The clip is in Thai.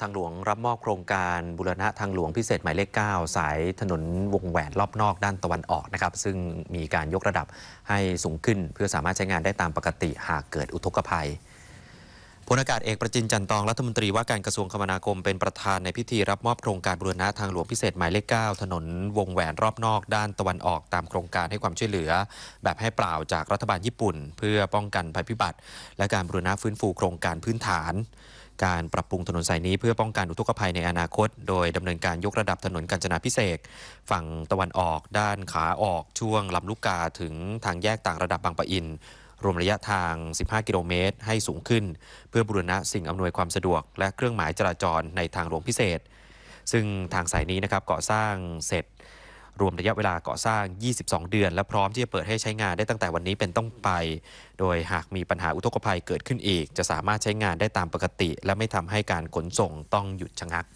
ทางหลวงรับมอบโครงการบูรณะทางหลวงพิเศษหมายเลข 9 สายถนนวงแหวนรอบนอกด้านตะวันออกนะครับ ซึ่งมีการยกระดับให้สูงขึ้น เพื่อสามารถใช้งานได้ตามปกติหากเกิดอุทกภัยพลอากาศเอกประจินจันตอง รัฐมนตรีว่าการกระทรวงคมนาคมเป็นประธานในพิธี รับมอบโครงการบูรณะทางหลวงพิเศษหมายเลข9ถนนวงแหวนรอบนอกด้านตะวันออกตามโครงการให้ความช่วยเหลือ แบบให้เปล่าจากรัฐบาลญี่ปุ่น เพื่อป้องกันภัยพิบัติ และการบูรณะฟื้นฟูโครงการพื้นฐาน การปรับปรุงถนนสายนี้เพื่อป้องกันอุทกภัยในอนาคต โดยดำเนินการยกระดับถนนกาญจนาพิเศษฝั่งตะวันออกด้านขาออกช่วงลำลูกกาถึงทางแยกต่างระดับบางปะอินรวมระยะทาง 15 กิโลเมตรให้สูงขึ้น เพื่อบูรณะสิ่งอำนวยความสะดวก และเครื่องหมายจราจรในทางหลวงพิเศษ ซึ่งทางสายนี้นะครับก่อสร้างเสร็จ รวมระยะเวลาก่อสร้าง 22 เดือน และพร้อมที่จะเปิดให้ใช้งานได้ตั้งแต่วันนี้เป็นต้องไป โดยหากมีปัญหาอุทกภัยเกิดขึ้นอีก จะสามารถใช้งานได้ตามปกติ และไม่ทำให้การขนส่งต้องหยุดชะงัก